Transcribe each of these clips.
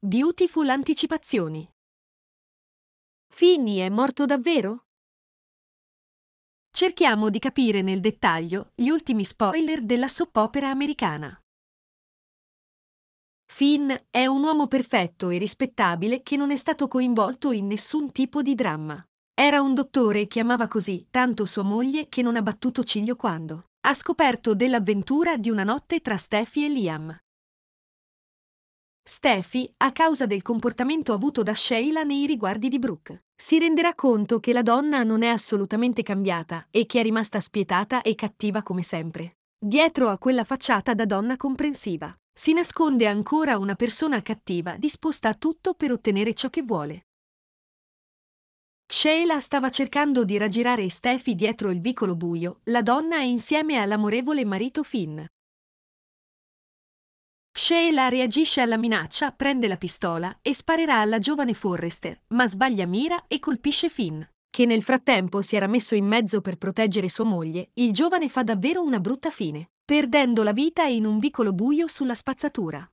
Beautiful anticipazioni. Finny è morto davvero? Cerchiamo di capire nel dettaglio gli ultimi spoiler della soppopera americana. Finn è un uomo perfetto e rispettabile che non è stato coinvolto in nessun tipo di dramma. Era un dottore che amava così tanto sua moglie che non ha battuto ciglio quando ha scoperto dell'avventura di una notte tra Steffi e Liam. Steffi, a causa del comportamento avuto da Sheila nei riguardi di Brooke, si renderà conto che la donna non è assolutamente cambiata e che è rimasta spietata e cattiva come sempre. Dietro a quella facciata da donna comprensiva, si nasconde ancora una persona cattiva disposta a tutto per ottenere ciò che vuole. Sheila stava cercando di raggirare Steffi dietro il vicolo buio, la donna è insieme all'amorevole marito Finn, Sheila reagisce alla minaccia, prende la pistola e sparerà alla giovane Forrester, ma sbaglia mira e colpisce Finn. Che nel frattempo si era messo in mezzo per proteggere sua moglie, il giovane fa davvero una brutta fine, perdendo la vita in un vicolo buio sulla spazzatura.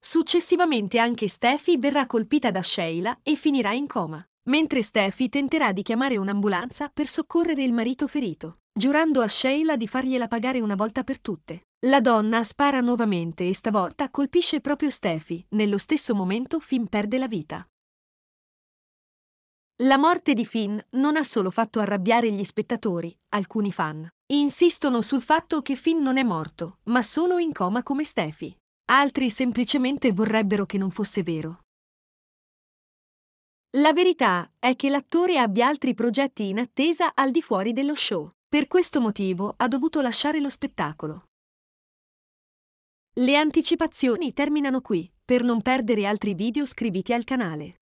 Successivamente anche Steffi verrà colpita da Sheila e finirà in coma, mentre Steffi tenterà di chiamare un'ambulanza per soccorrere il marito ferito giurando a Sheila di fargliela pagare una volta per tutte. La donna spara nuovamente e stavolta colpisce proprio Steffi. Nello stesso momento Finn perde la vita. La morte di Finn non ha solo fatto arrabbiare gli spettatori, alcuni fan. Insistono sul fatto che Finn non è morto, ma solo in coma come Steffi. Altri semplicemente vorrebbero che non fosse vero. La verità è che l'attore abbia altri progetti in attesa al di fuori dello show. Per questo motivo ha dovuto lasciare lo spettacolo. Le anticipazioni terminano qui. Per non perdere altri video iscriviti al canale.